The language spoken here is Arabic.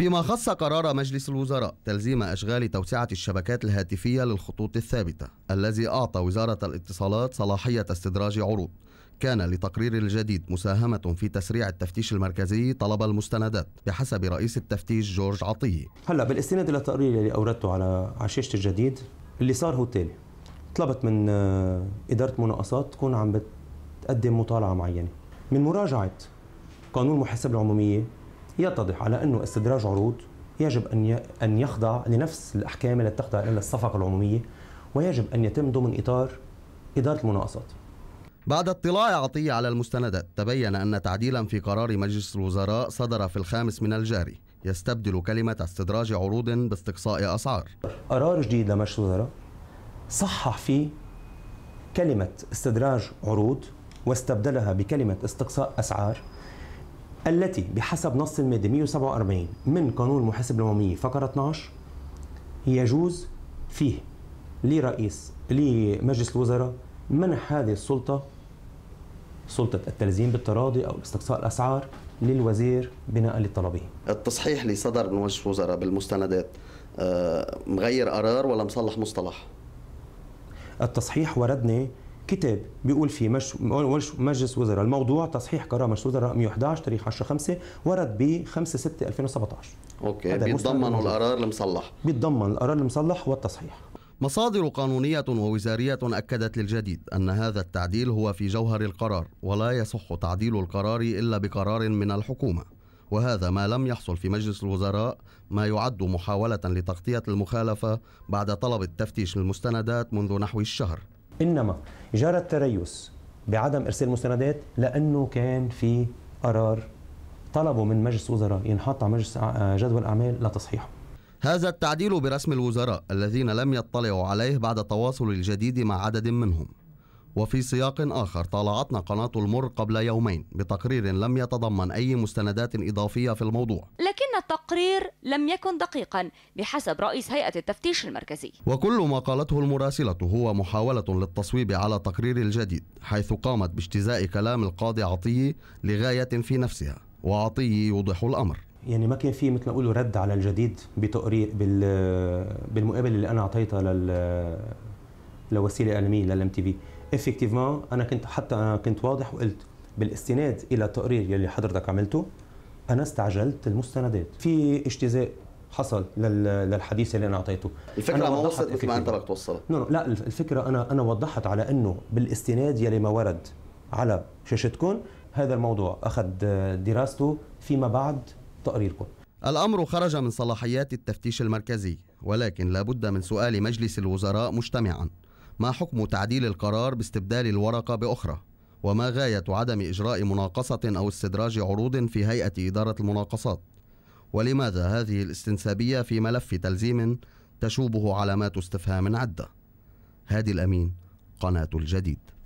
فيما خص قرار مجلس الوزراء تلزيم أشغال توسعة الشبكات الهاتفية للخطوط الثابتة الذي أعطى وزارة الاتصالات صلاحية استدراج عروض كان لتقرير الجديد مساهمة في تسريع التفتيش المركزي طلب المستندات بحسب رئيس التفتيش جورج عطية هلا بالاستناد إلى التقرير اللي أوردته على عشيشة الجديد اللي صار هو التالي طلبت من آه، إدارة مناقصات تكون عم بتقدم مطالعة معينة من مراجعة قانون المحاسبة العمومية يتضح على أنه استدراج عروض يجب أن أن يخضع لنفس الأحكام التي تخضع لها الصفقة العمومية ويجب أن يتم ضمن إطار إدارة المناقصات بعد اطلاع عطية على المستندات تبين أن تعديلا في قرار مجلس الوزراء صدر في الخامس من الجاري يستبدل كلمة استدراج عروض باستقصاء أسعار قرار جديد لمجلس الوزراء صحح فيه كلمة استدراج عروض واستبدلها بكلمة استقصاء أسعار التي بحسب نص المادة 147 من قانون المحاسب العمومي فقرة 12 يجوز فيه لرئيس لمجلس الوزراء منح هذه السلطة سلطة التلزيم بالتراضي أو استقصاء الأسعار للوزير بناء لطلبه التصحيح اللي صدر من مجلس الوزراء بالمستندات آه، مغير قرار ولا مصلح مصطلح؟ التصحيح وردني كتاب بيقول فيه مجلس وزراء الموضوع تصحيح قرار مجلس وزراء 111 تاريخ 10 5 ورد ب 5 6 2017 اوكي بيتضمن القرار المصلح بيتضمن القرار المصلح والتصحيح مصادر قانونية ووزارية أكدت للجديد أن هذا التعديل هو في جوهر القرار ولا يصح تعديل القرار إلا بقرار من الحكومة وهذا ما لم يحصل في مجلس الوزراء ما يعد محاولة لتغطية المخالفة بعد طلب التفتيش للمستندات منذ نحو الشهر إنما جرى التريث بعدم إرسال مستندات لأنه كان في قرار طلبوا من مجلس وزراء ينحط على مجلس آه، جدول أعمال لتصحيحه هذا التعديل برسم الوزراء الذين لم يطلعوا عليه بعد التواصل الجديد مع عدد منهم وفي سياق آخر طالعتنا قناة المر قبل يومين بتقرير لم يتضمن أي مستندات إضافية في الموضوع لكن التقرير لم يكن دقيقا بحسب رئيس هيئة التفتيش المركزي وكل ما قالته المراسلة هو محاولة للتصويب على التقرير الجديد حيث قامت باجتزاء كلام القاضي عطية لغاية في نفسها وعطية يوضح الأمر يعني ما كان في مثل ما اقولوا رد على الجديد بتقرير بالمقابله اللي انا اعطيتها لل لوسيله اعلاميه للام تي في افكتيفمون انا كنت حتى انا كنت واضح وقلت بالاستناد الى التقرير يلي حضرتك عملته انا استعجلت المستندات في اجتزاء حصل للحديث اللي انا اعطيته الفكره أنا ما وصلت مثل ما انت بدك توصلها لا الفكره انا انا وضحت على انه بالاستناد يلي ما ورد على شاشتكم هذا الموضوع اخذ دراسته فيما بعد تقريركم الامر خرج من صلاحيات التفتيش المركزي ولكن لا بد من سؤال مجلس الوزراء مجتمعا ما حكم تعديل القرار باستبدال الورقة بأخرى وما غاية عدم إجراء مناقصة أو استدراج عروض في هيئة إدارة المناقصات ولماذا هذه الاستنسابية في ملف تلزيم تشوبه علامات استفهام عدة هادي الأمين قناة الجديد